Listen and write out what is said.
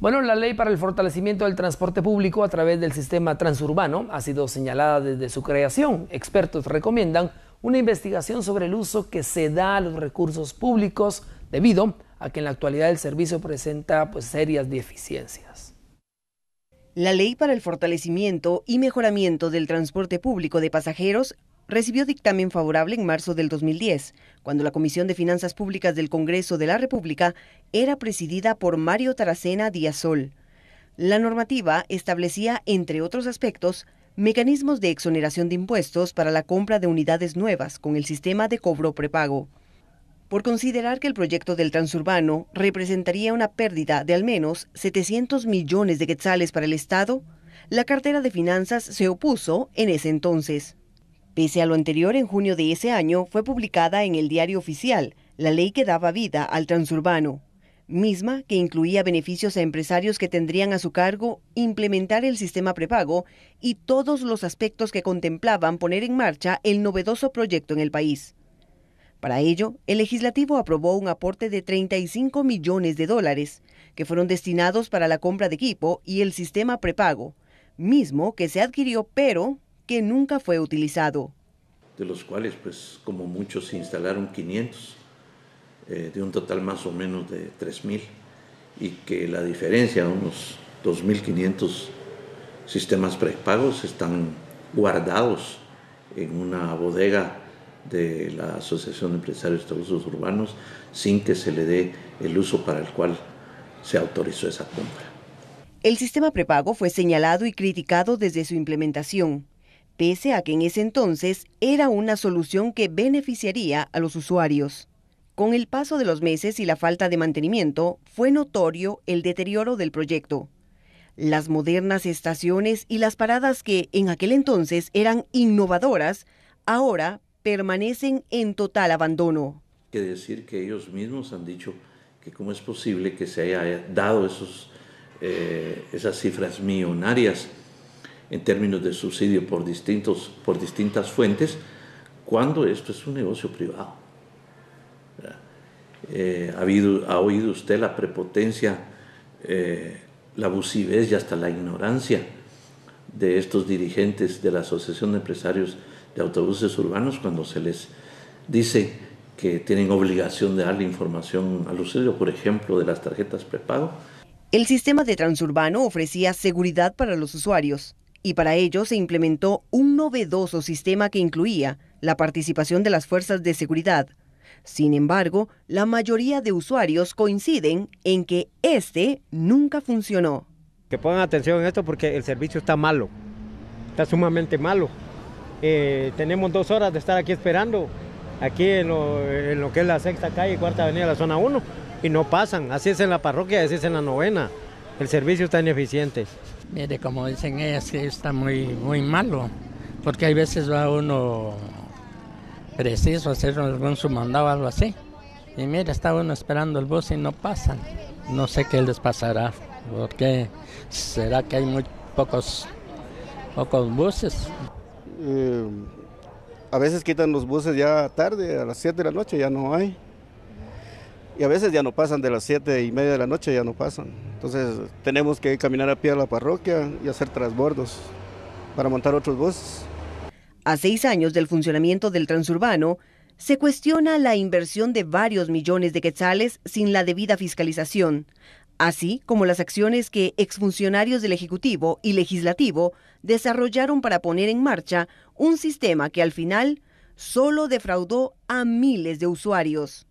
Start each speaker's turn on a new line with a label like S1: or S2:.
S1: Bueno, la ley para el fortalecimiento del transporte público a través del sistema transurbano ha sido señalada desde su creación. Expertos recomiendan una investigación sobre el uso que se da a los recursos públicos debido a que en la actualidad el servicio presenta pues, serias deficiencias.
S2: La Ley para el Fortalecimiento y Mejoramiento del Transporte Público de Pasajeros recibió dictamen favorable en marzo del 2010, cuando la Comisión de Finanzas Públicas del Congreso de la República era presidida por Mario Taracena Díazol. La normativa establecía, entre otros aspectos, mecanismos de exoneración de impuestos para la compra de unidades nuevas con el sistema de cobro prepago. Por considerar que el proyecto del transurbano representaría una pérdida de al menos 700 millones de quetzales para el Estado, la cartera de finanzas se opuso en ese entonces. Pese a lo anterior, en junio de ese año fue publicada en el diario oficial la ley que daba vida al transurbano, misma que incluía beneficios a empresarios que tendrían a su cargo implementar el sistema prepago y todos los aspectos que contemplaban poner en marcha el novedoso proyecto en el país. Para ello, el legislativo aprobó un aporte de 35 millones de dólares, que fueron destinados para la compra de equipo y el sistema prepago, mismo que se adquirió pero que nunca fue utilizado.
S3: De los cuales, pues, como muchos se instalaron 500, eh, de un total más o menos de 3.000, y que la diferencia, unos 2.500 sistemas prepagos, están guardados en una bodega de la Asociación de Empresarios de Usos Urbanos sin que se le dé el uso para el cual se autorizó esa
S2: compra. El sistema prepago fue señalado y criticado desde su implementación pese a que en ese entonces era una solución que beneficiaría a los usuarios. Con el paso de los meses y la falta de mantenimiento, fue notorio el deterioro del proyecto. Las modernas estaciones y las paradas que en aquel entonces eran innovadoras, ahora permanecen en total abandono.
S3: que decir que ellos mismos han dicho que cómo es posible que se haya dado esos, eh, esas cifras millonarias en términos de subsidio por, distintos, por distintas fuentes, cuando esto es un negocio privado. Eh, ha, habido, ha, oído usted la prepotencia, eh, la abusivez y hasta la ignorancia de estos dirigentes de la Asociación de Empresarios de Autobuses Urbanos cuando se les dice que tienen obligación de darle información al usuario, por ejemplo, de las tarjetas prepago.
S2: El sistema de transurbano ofrecía seguridad para los usuarios, y para ello se implementó un novedoso sistema que incluía la participación de las fuerzas de seguridad. Sin embargo, la mayoría de usuarios coinciden en que este nunca funcionó.
S1: Que pongan atención en esto porque el servicio está malo, está sumamente malo. Eh, tenemos dos horas de estar aquí esperando, aquí en lo, que es la sexta calle, cuarta avenida, la zona 1, y no pasan. Así es en la parroquia, así es en la novena. El servicio está ineficiente. Mire, como dicen ellas, que está muy, muy malo, porque hay veces va uno preciso hacer algún sumandado o algo así. Y mira, está uno esperando el bus y no pasan. No sé qué les pasará, porque será que hay muy pocos, pocos buses.
S3: Eh, a veces quitan los buses ya tarde, a las 7 de la noche ya no hay y a veces ya no pasan de las 7 y media de la noche, ya no pasan. Entonces tenemos que caminar a pie a la parroquia y hacer transbordos para montar otros buses.
S2: A seis años del funcionamiento del transurbano, se cuestiona la inversión de varios millones de quetzales sin la debida fiscalización, así como las acciones que exfuncionarios del Ejecutivo y Legislativo desarrollaron para poner en marcha un sistema que al final solo defraudó a miles de usuarios.